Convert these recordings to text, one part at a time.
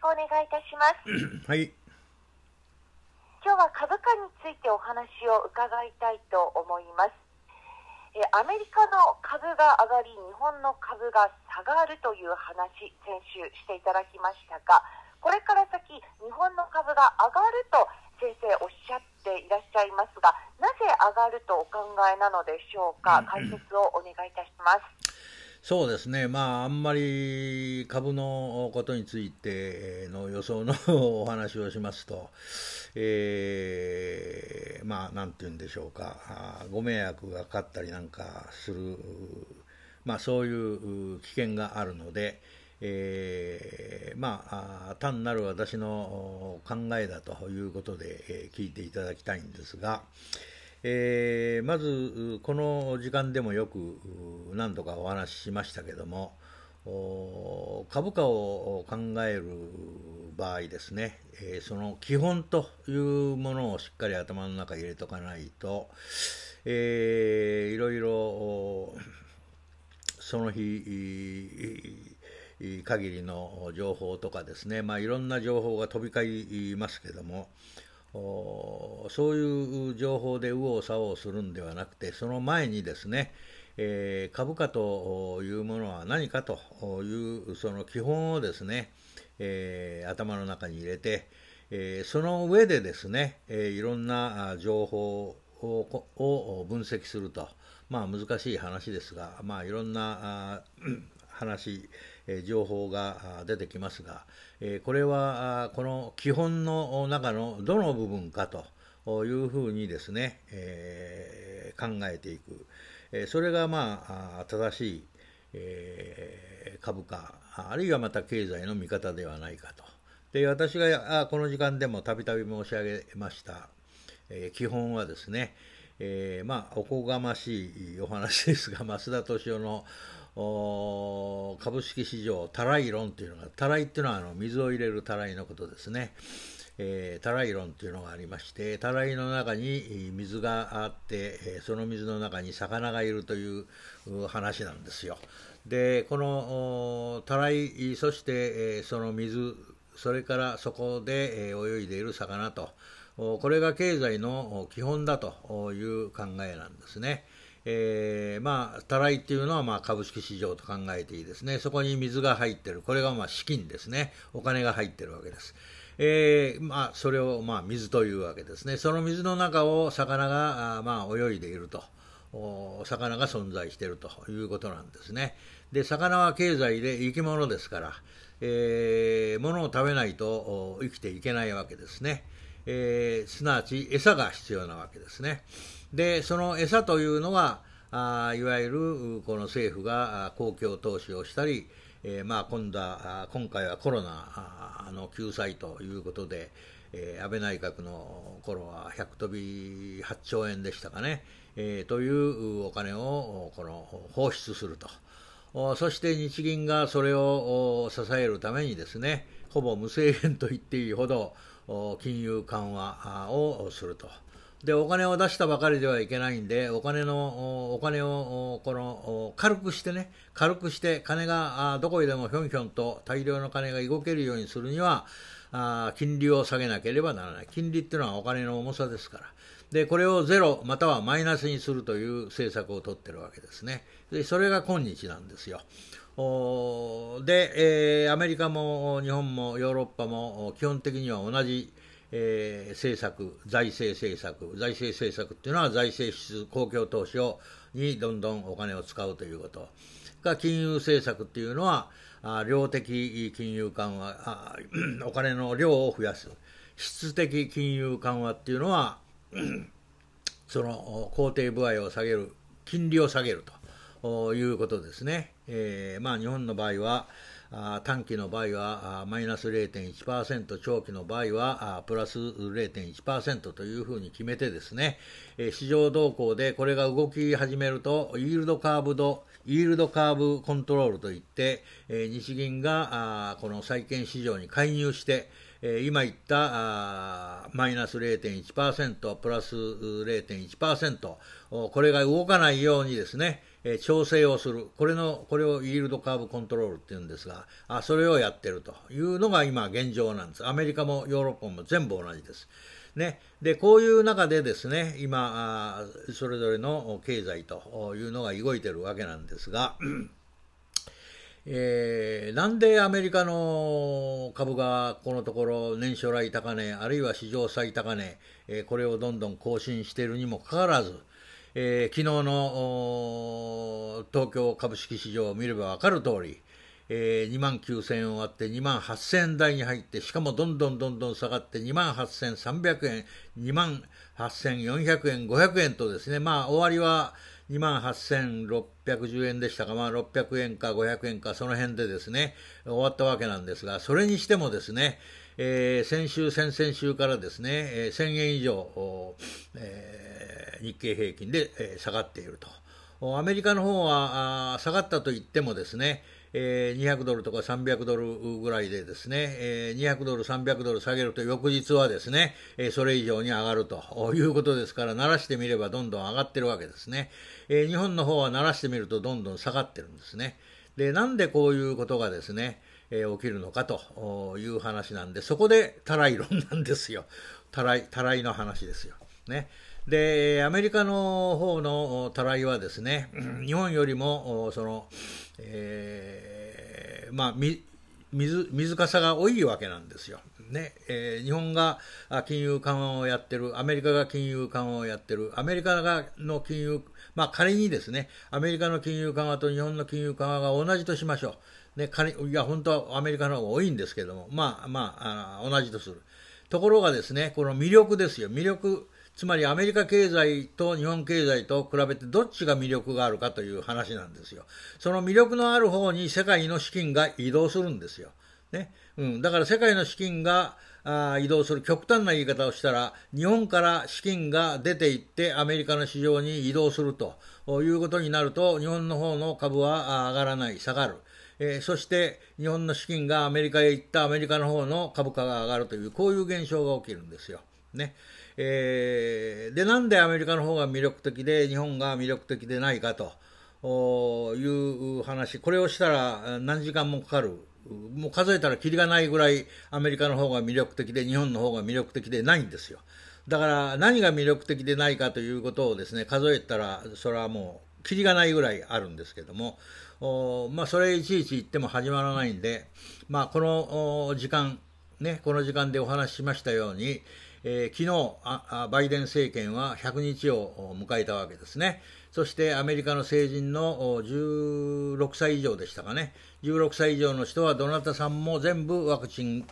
くお願いいたします。はい。今日は株価についてお話を伺いたいと思います。えアメリカの株が上がり、日本の株が下がるという話、先週していただきましたが、これから先、日本の株が上がると先生おっしゃっていらっしゃいますが、なぜ上がるとお考えなのでしょうか、解説をお願いいたします。そうですね、まあ、あんまり株のことについての予想のお話をしますと、えー、まあ、なんて言うんでしょうか、ご迷惑がかかったりなんかする、まあ、そういう危険があるので、えー、まあ、単なる私の考えだということで、聞いていただきたいんですが、えー、まずこの時間でもよく何度かお話ししましたけども株価を考える場合ですね、えー、その基本というものをしっかり頭の中に入れとかないと、えー、いろいろその日限りの情報とかですね、まあ、いろんな情報が飛び交いますけどもそういう情報で右往左往するんではなくて、その前にですね、えー、株価というものは何かというその基本をですね、えー、頭の中に入れて、えー、その上でですね、えいろんな情報を分析すると、まあ難しい話ですが、まあいろんな話、え情報が出てきますが、えこれはこの基本の中のどの部分かというふうにですね、え考えていく、えそれがまあ正しい、え株価あるいはまた経済の見方ではないかと。で私がこの時間でもたびたび申し上げました、え基本はですね、えー、まあおこがましいお話ですが増田敏夫の株式市場たらい論というのがたらいっていうのはあの水を入れるたらいのことですね。えたらい論というのがありましてたらいの中に水があってその水の中に魚がいるという話なんですよ。でこのたらいそして、えその水それからそこで、え泳いでいる魚とこれが経済の基本だという考えなんですね。えー、まあ、たらいっていうのはまあ株式市場と考えていいですね。そこに水が入ってる。これがまあ資金ですね。お金が入ってるわけです。えー、まあ、それをまあ水というわけですね。その水の中を魚があまあ泳いでいると。魚が存在しているということなんですね。で、魚は経済で生き物ですから、えー、物を食べないと生きていけないわけですね。えー、すなわち餌が必要なわけですね。で、その餌というのは、あいわゆるこの政府が公共投資をしたり、えー、まあ今度は今回はコロナの救済ということで、えー、安倍内閣の頃は100飛び8兆円でしたかね、えー、というお金をこの放出すると。そして日銀がそれを支えるためにですね、ほぼ無制限と言っていいほど、金融緩和をすると。で、お金を出したばかりではいけないんで、お金の、お金を、この、軽くしてね、軽くして、金がどこへでもひょんひょんと大量の金が動けるようにするには、あ金利を下げなければならない。金利っていうのはお金の重さですから。で、これをゼロまたはマイナスにするという政策を取ってるわけですね。で、それが今日なんですよ。で、えー、アメリカも日本もヨーロッパも基本的には同じ、えー、政策、財政政策、財政政策っていうのは財政支出、公共投資をにどんどんお金を使うということ。が金融政策っていうのは、あ量的金融緩和あ、お金の量を増やす。質的金融緩和っていうのは、その公定部合を下げる、金利を下げると。いうことですね。えー、まあ日本の場合は、あ短期の場合はマイナス0.1%、長期の場合はプラス0.1%というふうに決めてですね、え市場動向でこれが動き始めると、イールドカーブド、イールドカーブコントロールといって、え日銀があこの債券市場に介入して、今言ったマイナス0.1%、プラス0.1%、これが動かないようにですね、え調整をする。これの、これをイールドカーブコントロールっていうんですが、あそれをやってるというのが今現状なんです。アメリカもヨーロッパも全部同じです。ね、でこういう中でですね今それぞれの経済というのが動いてるわけなんですが、えー、なんでアメリカの株がこのところ年初来高値あるいは史上最高値、えー、これをどんどん更新しているにもかかわらずえー、昨日の東京株式市場を見れば分かる通り、えー、2万9000円終わって2万8000円台に入って、しかもどんどんどんどん下がって2万8300円、2万8400円、500円とですね、まあ終わりは2万8610円でしたか、まあ600円か500円かその辺でですね、終わったわけなんですが、それにしてもですね、えー、先週、先々週からですね、えー、1000円以上、えー日経平均で、え下がっていると。アメリカの方は下がったと言ってもですね、え200ドルとか300ドルぐらいでですね、え200ドル、300ドル下げると翌日はですね、えそれ以上に上がるということですから、鳴らしてみればどんどん上がってるわけですね。え日本の方は鳴らしてみるとどんどん下がってるんですね。で、なんでこういうことがですね、え起きるのかという話なんで、そこでたらい論なんですよ。たらい、たらいの話ですよ。ね。で、アメリカの方のたらいはですね、日本よりも、その、えー、まあ、水、水かさが多いわけなんですよ。ね、えー、日本が金融緩和をやってる、アメリカが金融緩和をやってる、アメリカがの金融、まあ仮にですね、アメリカの金融緩和と日本の金融緩和が同じとしましょう。ね、仮いや、本当はアメリカの方が多いんですけども、まあまあ、あ同じとする。ところがですね、この魅力ですよ、魅力。つまりアメリカ経済と日本経済と比べてどっちが魅力があるかという話なんですよ。その魅力のある方に世界の資金が移動するんですよ。ね。うん。だから世界の資金があ移動する極端な言い方をしたら、日本から資金が出ていってアメリカの市場に移動するということになると、日本の方の株は上がらない、下がる。えー、そして日本の資金がアメリカへ行ったアメリカの方の株価が上がるという、こういう現象が起きるんですよ。ね。えー、で、なんでアメリカの方が魅力的で、日本が魅力的でないかと。いう話、これをしたら何時間もかかる。もう数えたらキリがないぐらいアメリカの方が魅力的で日本の方が魅力的でないんですよ。だから何が魅力的でないかということをですね、数えたらそれはもうキリがないぐらいあるんですけども、まあそれいちいち言っても始まらないんで、まあこの時間、ね、この時間でお話ししましたように、えー、昨日あバイデン政権は100日を迎えたわけですね。そしてアメリカの成人の16歳以上でしたかね。16歳以上の人はどなたさんも全部ワクチン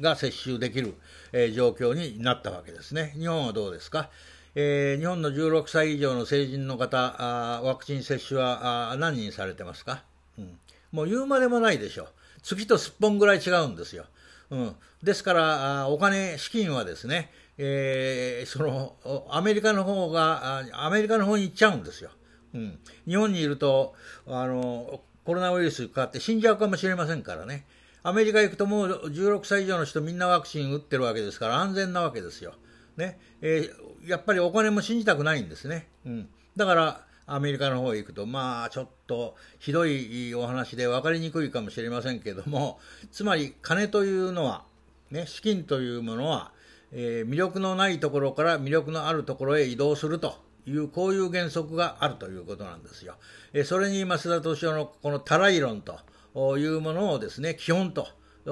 が接種できる、えー、状況になったわけですね。日本はどうですかえー、日本の16歳以上の成人の方、あワクチン接種はあ何人されてますか、うん、もう言うまでもないでしょう。月とすっぽんぐらい違うんですよ。うん、ですからお金資金はですね、えー、そのアメリカの方がアメリカの方に行っちゃうんですよ、うん、日本にいるとあのコロナウイルスかかって死んじゃうかもしれませんからねアメリカ行くともう16歳以上の人みんなワクチン打ってるわけですから安全なわけですよ、ねえー、やっぱりお金も信じたくないんですね、うん、だからアメリカの方へ行くと、まあ、ちょっとひどいお話で分かりにくいかもしれませんけども、つまり金というのは、ね、資金というものは、えー、魅力のないところから魅力のあるところへ移動するという、こういう原則があるということなんですよ。えー、それに増田敏夫のこのタライ論というものをですね、基本と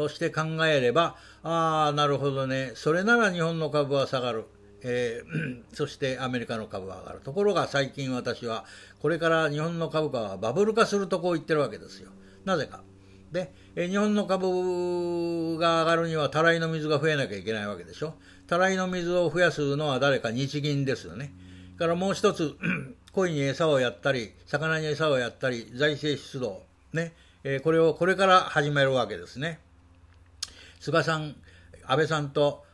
して考えれば、ああ、なるほどね、それなら日本の株は下がる。えー、そしてアメリカの株は上がる。ところが最近私は、これから日本の株価はバブル化するとこう言ってるわけですよ。なぜか。で、えー、日本の株が上がるには、たらいの水が増えなきゃいけないわけでしょ。たらいの水を増やすのは誰か日銀ですよね。からもう一つ、鯉に餌をやったり、魚に餌をやったり、財政出動、ね、えー、これをこれから始めるわけですね。菅さん、安倍さんと、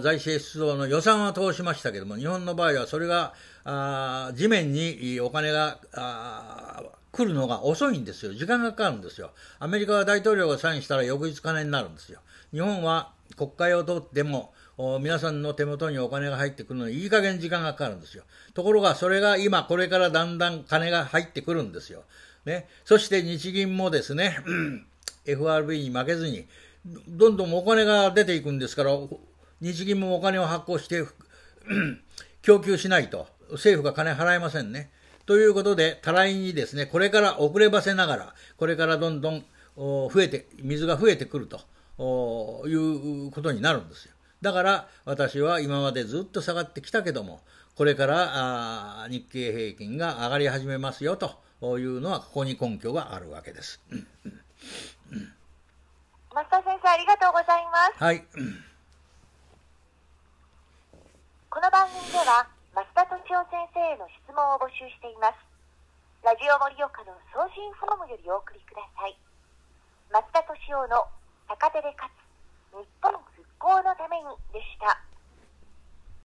財政出動の予算は通しましたけども、日本の場合はそれが、あ地面にお金が、あ来るのが遅いんですよ。時間がかかるんですよ。アメリカは大統領がサインしたら翌日金になるんですよ。日本は国会を通っても、皆さんの手元にお金が入ってくるのにいい加減時間がかかるんですよ。ところがそれが今これからだんだん金が入ってくるんですよ。ね。そして日銀もですね、FRB に負けずに、どんどんお金が出ていくんですから、日銀もお金を発行して、供給しないと、政府が金払えませんね。ということで、たらいにですね、これから遅ればせながら、これからどんどん増えて、水が増えてくるということになるんですよ。だから私は今までずっと下がってきたけども、これから日経平均が上がり始めますよというのは、ここに根拠があるわけです。増田先生、ありがとうございます。はい。は、増田敏夫先生への質問を募集しています。ラジオ盛岡の送信フォームよりお送りください。増田敏夫の高手で勝つ、日本復興のためにでした。